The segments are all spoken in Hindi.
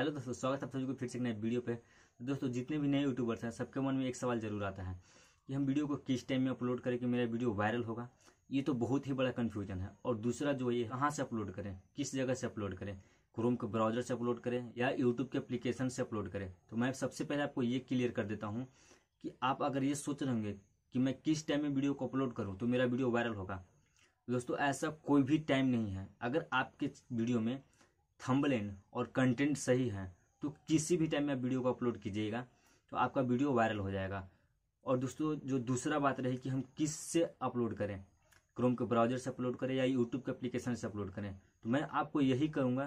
हेलो दोस्तों स्वागत है आप सभी को फिर से नए वीडियो पे तो दोस्तों जितने भी नए यूट्यूबर्स हैं सबके मन में एक सवाल जरूर आता है कि हम वीडियो को किस टाइम में अपलोड करें कि मेरा वीडियो वायरल होगा ये तो बहुत ही बड़ा कन्फ्यूजन है और दूसरा जो ये कहाँ से अपलोड करें किस जगह से अपलोड करें क्रोम के ब्राउजर से अपलोड करें या यूट्यूब के अप्लीकेशन से अपलोड करें तो मैं सबसे पहले आपको ये क्लियर कर देता हूँ कि आप अगर ये सोच रहे होंगे कि मैं किस टाइम में वीडियो को अपलोड करूँ तो मेरा वीडियो वायरल होगा दोस्तों ऐसा कोई भी टाइम नहीं है अगर आपके वीडियो में थंबनेल और कंटेंट सही है तो किसी भी टाइम में आप वीडियो को अपलोड कीजिएगा तो आपका वीडियो वायरल हो जाएगा और दोस्तों जो दूसरा बात रही कि हम किस से अपलोड करें क्रोम के ब्राउजर से अपलोड करें या यूट्यूब के एप्लीकेशन से अपलोड करें तो मैं आपको यही कहूँगा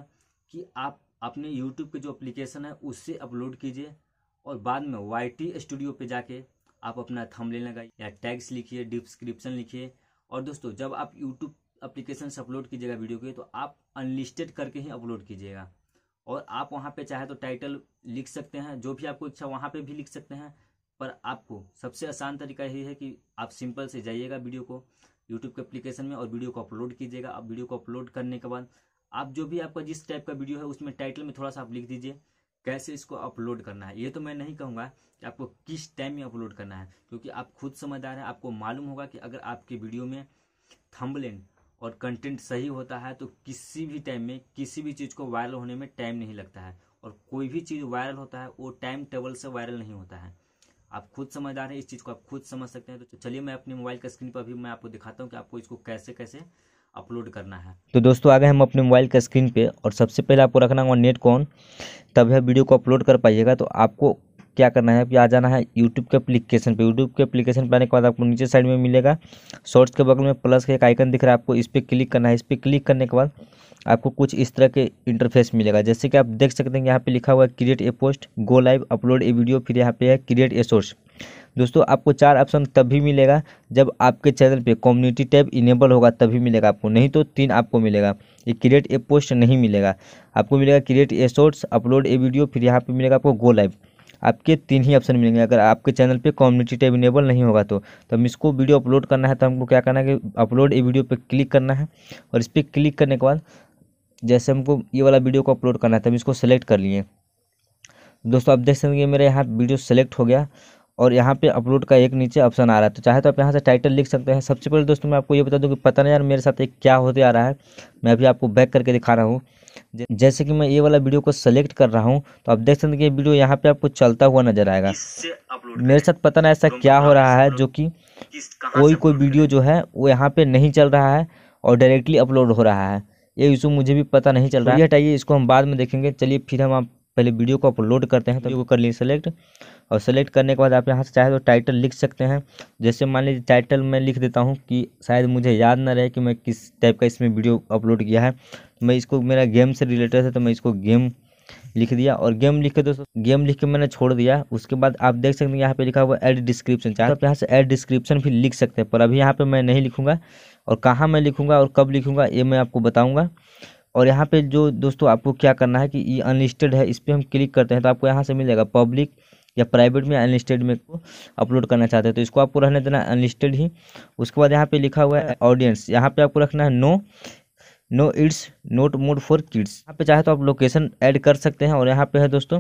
कि आप अपने यूट्यूब के जो एप्लीकेशन है उससे अपलोड कीजिए और बाद में वाई स्टूडियो पर जाके आप अपना थम्बलेन लगाइए या टैग्स लिखिए डिस्क्रिप्शन लिखिए और दोस्तों जब आप यूट्यूब अप्लीकेशन से अपलोड कीजिएगा वीडियो के तो आप अनलिस्टेड करके ही अपलोड कीजिएगा और आप वहाँ पे चाहे तो टाइटल लिख सकते हैं जो भी आपको इच्छा वहाँ पे भी लिख सकते हैं पर आपको सबसे आसान तरीका यही है कि आप सिंपल से जाइएगा वीडियो को यूट्यूब के अप्लीकेशन में और वीडियो को अपलोड कीजिएगा आप वीडियो को अपलोड करने के बाद आप जो भी आपका जिस टाइप का वीडियो है उसमें टाइटल में थोड़ा सा आप लिख दीजिए कैसे इसको अपलोड करना है ये तो मैं नहीं कहूँगा कि आपको किस टाइम में अपलोड करना है क्योंकि आप खुद समझदार हैं आपको मालूम होगा कि अगर आपके वीडियो में थम्बलेंट और कंटेंट सही होता है तो किसी भी टाइम में किसी भी चीज़ को वायरल होने में टाइम नहीं लगता है और कोई भी चीज़ वायरल होता है वो टाइम टेबल से वायरल नहीं होता है आप खुद समझदार हैं इस चीज़ को आप खुद समझ सकते हैं तो चलिए मैं अपने मोबाइल का स्क्रीन पर अभी मैं आपको दिखाता हूँ कि आपको इसको कैसे कैसे अपलोड करना है तो दोस्तों आ गए हम अपने मोबाइल का स्क्रीन पर और सबसे पहले आपको रखना होगा नेट कौन तब यह वीडियो को अपलोड कर पाइएगा तो आपको क्या करना है कि आ जाना है यूट्यूब के अप्लीकेशन पे यूट्यूब के अप्लीकेशन पे आने के बाद आपको नीचे साइड में मिलेगा शॉर्ट्स के बगल में प्लस का एक आइकन दिख रहा है आपको इस पर क्लिक करना है इस पर क्लिक करने के बाद आपको कुछ इस तरह के इंटरफेस मिलेगा जैसे कि आप देख सकते हैं यहाँ पे लिखा हुआ है create a post go live upload a video फिर यहाँ पे है क्रिएट ए सोर्स दोस्तों आपको चार ऑप्शन तभी मिलेगा जब आपके चैनल पे कम्युनिटी टैब इनेबल होगा तभी मिलेगा आपको नहीं तो तीन आपको मिलेगा ये क्रिएट ए पोस्ट नहीं मिलेगा आपको मिलेगा create a shorts upload a video फिर यहाँ पे मिलेगा आपको गो लाइव आपके तीन ही ऑप्शन मिलेंगे अगर आपके चैनल पे कम्युनिटी टैब इनेबल नहीं होगा तो तो हम इसको वीडियो अपलोड करना है तो हमको क्या करना है कि अपलोड ए वीडियो पे क्लिक करना है और इस पर क्लिक करने के बाद जैसे हमको ये वाला वीडियो को अपलोड करना है तो हम इसको सेलेक्ट कर लिए दोस्तों आप देख सकते मेरे मेरा यहाँ वीडियो सेलेक्ट हो गया और यहाँ पे अपलोड का एक नीचे ऑप्शन आ रहा है तो चाहे तो आप यहाँ से टाइटल लिख सकते हैं सबसे पहले दोस्तों मैं आपको ये बता दूँ कि पता नहीं यार मेरे साथ एक क्या होते आ रहा है मैं अभी आपको बैक करके दिखा रहा हूँ जैसे कि मैं ये वाला वीडियो को सेलेक्ट कर रहा हूँ तो आप देख सकते हैं वीडियो यहाँ पे आपको चलता हुआ नजर आएगा मेरे साथ पता ना ऐसा क्या हो रहा है जो कि कोई कोई वीडियो जो है वो यहाँ पे नहीं चल रहा है और डायरेक्टली अपलोड हो रहा है ये इशू मुझे भी पता नहीं चल रहा तो है हटाइए इसको हम बाद में देखेंगे चलिए फिर हम आप पहले वीडियो को अपलोड करते हैं तो वीडियो को कर लिए सेलेक्ट और सेलेक्ट करने के बाद आप यहाँ से चाहे तो टाइटल लिख सकते हैं जैसे मान लीजिए टाइटल मैं लिख देता हूँ कि शायद मुझे याद ना रहे कि मैं किस टाइप का इसमें वीडियो अपलोड किया है मैं इसको मेरा गेम से रिलेटेड है तो मैं इसको गेम लिख दिया और गेम लिख के दोस्तों गेम लिख के मैंने छोड़ दिया उसके बाद आप देख सकते हैं यहाँ पे लिखा हुआ एड डिस्क्रिप्शन चाहे आप यहाँ से एड डिस्क्रिप्शन भी लिख सकते हैं पर अभी यहाँ पे मैं नहीं लिखूंगा और कहाँ मैं लिखूंगा और कब लिखूंगा ये मैं आपको बताऊंगा और यहाँ पे जो दोस्तों आपको क्या करना है कि ये अनलिस्टेड है इस पर हम क्लिक करते हैं तो आपको यहाँ से मिल जाएगा पब्लिक या प्राइवेट में अनलिस्टेड में को अपलोड करना चाहते हैं तो इसको आपको रहने देना अनलिस्टेड ही उसके बाद यहाँ पे लिखा हुआ है ऑडियंस यहाँ पे आपको रखना है no no it's not made for kids यहाँ पे चाहे तो आप लोकेशन ऐड कर सकते हैं और यहाँ पे है दोस्तों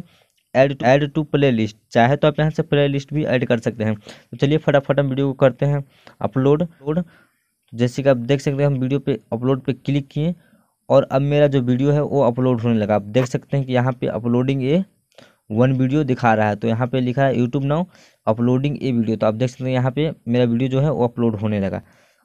add add to playlist चाहे तो आप यहाँ से प्ले लिस्ट भी ऐड कर सकते हैं तो चलिए फटाफट हम वीडियो को करते हैं अपलोड अपलोड जैसे कि आप देख सकते हैं हम वीडियो पे अपलोड पे क्लिक किए और अब मेरा जो वीडियो है वो अपलोड होने लगा आप देख सकते हैं कि यहाँ पे अपलोडिंग ए वन वीडियो दिखा रहा है तो यहाँ पे लिखा है YouTube now uploading a video तो आप देख सकते हैं यहाँ पे मेरा वीडियो जो है वो अपलोड होने लगा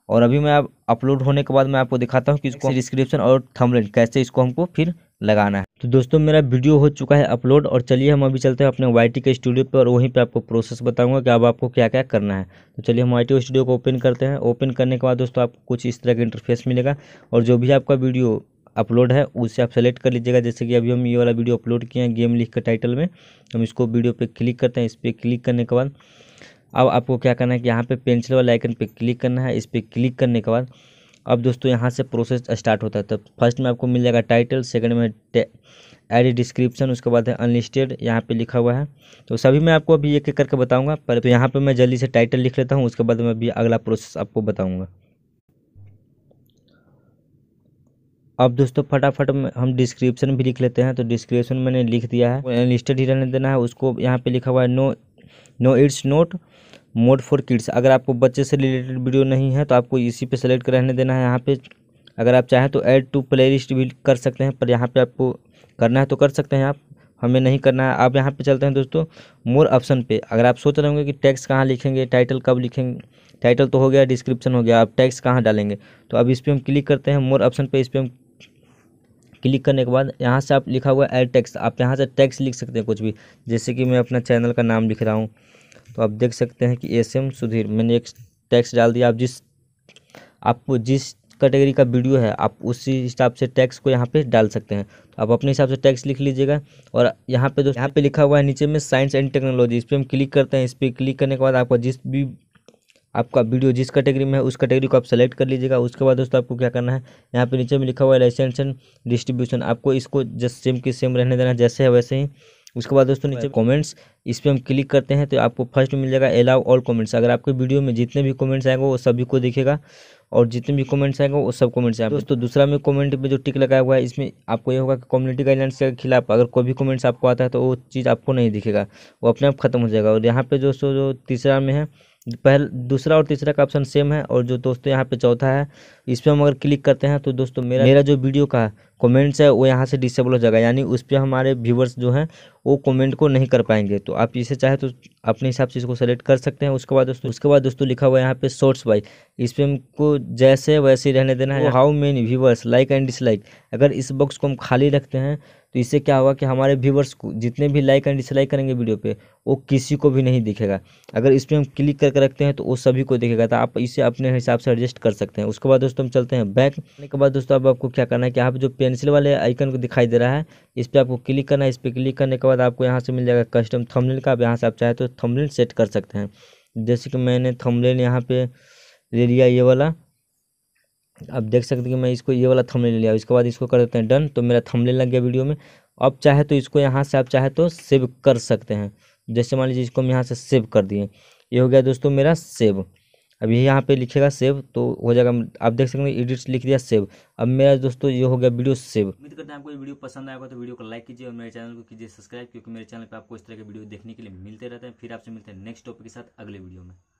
और अभी मैं अपलोड होने के बाद मैं आपको दिखाता हूँ कि इसको डिस्क्रिप्शन और थंबनेल कैसे इसको हमको फिर लगाना है तो दोस्तों मेरा वीडियो हो चुका है अपलोड और चलिए हम अभी चलते हैं अपने वाई के स्टूडियो पर और वहीं पे आपको प्रोसेस बताऊंगा कि अब आपको क्या क्या करना है तो चलिए हम वाई स्टूडियो को ओपन करते हैं ओपन करने के बाद दोस्तों आपको कुछ इस तरह का इंटरफेस मिलेगा और जो भी आपका वीडियो अपलोड है उसे आप सेलेक्ट कर लीजिएगा जैसे कि अभी हम ये वाला वीडियो अपलोड किए हैं गेम लिख के टाइटल में हम इसको वीडियो पर क्लिक करते हैं इस पर क्लिक करने के बाद अब आपको क्या करना है कि यहाँ पे पेंसिल वाला आइकन पे क्लिक करना है इस पर क्लिक करने के बाद अब दोस्तों यहाँ से प्रोसेस स्टार्ट होता है तो फर्स्ट में आपको मिल जाएगा टाइटल सेकंड में एड डिस्क्रिप्शन उसके बाद है अनलिस्टेड यहाँ पे लिखा हुआ है तो सभी मैं आपको अभी एक एक करके बताऊँगा पर तो यहाँ पर मैं जल्दी से टाइटल लिख लेता हूँ उसके बाद मैं अभी अगला प्रोसेस आपको बताऊँगा अब दोस्तों फटाफट हम डिस्क्रिप्शन भी लिख लेते हैं तो डिस्क्रिप्शन मैंने लिख दिया है अनलिस्टेड ही रहने देना है उसको यहाँ पर लिखा हुआ है no no it's not made for kids अगर आपको बच्चे से रिलेटेड वीडियो नहीं है तो आपको इसी पे सेलेक्ट कर रहने देना है यहाँ पे अगर आप चाहें तो ऐड टू प्ले लिस्ट भी कर सकते हैं पर यहाँ पे आपको करना है तो कर सकते हैं आप हमें नहीं करना है आप यहाँ पे चलते हैं दोस्तों मोर ऑप्शन पे अगर आप सोच रहे होंगे कि टैक्स कहाँ लिखेंगे टाइटल कब लिखेंगे टाइटल तो हो गया डिस्क्रिप्शन हो गया आप टैक्स कहाँ डालेंगे तो अब इस पर हम क्लिक करते हैं मोर ऑप्शन पर इस पर हम क्लिक करने के बाद यहाँ से आप लिखा हुआ है एड टैक्स आप यहाँ से टैक्स लिख सकते हैं कुछ भी जैसे कि मैं अपना चैनल का नाम लिख रहा हूँ तो आप देख सकते हैं कि एस एम सुधीर मैंने एक टैक्स डाल दिया आप जिस आपको जिस कैटेगरी का वीडियो है आप उसी हिसाब से टैक्स को यहाँ पे डाल सकते हैं तो आप अपने हिसाब से टैक्स लिख लीजिएगा और यहाँ पे जो यहाँ पे लिखा हुआ है नीचे में साइंस एंड टेक्नोलॉजी इस पर हम क्लिक करते हैं इस पर क्लिक करने के बाद आपका जिस भी आपका वीडियो जिस कैटेगरी में है उस कैटेगरी को आप सेलेक्ट कर लीजिएगा उसके बाद दोस्तों आपको क्या करना है यहाँ पे नीचे में लिखा हुआ है लाइसेंस एंड डिस्ट्रीब्यूशन आपको इसको जस्ट सेम की सेम रहने देना जैसे है वैसे ही उसके बाद दोस्तों नीचे कमेंट्स इस पर हम क्लिक करते हैं तो आपको फर्स्ट मिल जाएगा अलाउ ऑल कमेंट्स अगर आपके वीडियो में जितने भी कमेंट्स आएंगे वो सभी को दिखेगा और जितने भी कमेंट्स आएंगे वो सब कमेंट्स आएंगे दोस्तों दूसरा में कमेंट में जो टिक लगाया हुआ है इसमें आपको ये होगा कि कम्युनिटी गाइडलाइंस के खिलाफ अगर कोई भी कमेंट्स आपको आता है तो वो चीज़ आपको नहीं दिखेगा वो अपने आप खत्म हो जाएगा और यहाँ पे दोस्तों जो तीसरा में है पहल दूसरा और तीसरा का ऑप्शन सेम है और जो दोस्तों यहाँ पे चौथा है इस पर हम अगर क्लिक करते हैं तो दोस्तों मेरा मेरा जो वीडियो का कमेंट्स है वो यहाँ से डिसेबल हो जाएगा यानी उस पर हमारे व्यूवर्स जो हैं वो कमेंट को नहीं कर पाएंगे तो आप इसे चाहे तो अपने हिसाब से इसको सेलेक्ट कर सकते हैं उसके बाद दोस्तों उसके बाद दोस्तों लिखा हुआ है यहाँ पे शॉर्ट्स वाइज इस पर हमको जैसे वैसे रहने देना है how many viewers like and dislike अगर इस बॉक्स को हम खाली रखते हैं तो इससे क्या होगा कि हमारे व्यूवर्स को जितने भी लाइक एंड डिसलाइक करेंगे वीडियो पे वो किसी को भी नहीं दिखेगा अगर इस पर हम क्लिक करके रखते हैं तो वो सभी को दिखेगा तो आप इसे अपने हिसाब से एडजस्ट कर सकते हैं उसके बाद दोस्तों हम चलते हैं बैक के बाद दोस्तों अब आपको क्या करना है कि आप जो पे पेंसिल वाले आइकन को दिखाई दे रहा है इस पर आपको क्लिक करना है इस पर क्लिक करने के बाद आपको यहाँ से मिल जाएगा कस्टम थमलिन का आप यहाँ से आप चाहे तो थमलिन सेट कर सकते हैं जैसे कि मैंने थमलिन यहाँ पे ले लिया ये वाला आप देख सकते हैं कि मैं इसको ये वाला थमलिन ले लिया इसके बाद इसको कर देते हैं डन तो मेरा थमलिन लग गया वीडियो में आप चाहे तो इसको यहाँ से आप चाहे तो सेव कर सकते हैं जैसे मान लीजिए इसको हम यहाँ से सेव कर दिए ये हो गया दोस्तों मेरा सेव अभी यहाँ पे लिखेगा सेव तो हो जाएगा आप देख सकते हैं एडिट्स लिख दिया सेव अब मेरा दोस्तों ये हो गया वीडियो सेव उम्मीद करते हैं आपको ये वीडियो पसंद आएगा तो वीडियो को लाइक कीजिए और मेरे चैनल को कीजिए सब्सक्राइब क्योंकि मेरे चैनल पर आपको इस तरह के वीडियो देखने के लिए मिलते रहते हैं फिर आपसे मिलते हैं नेक्स्ट टॉपिक के साथ अगले वीडियो में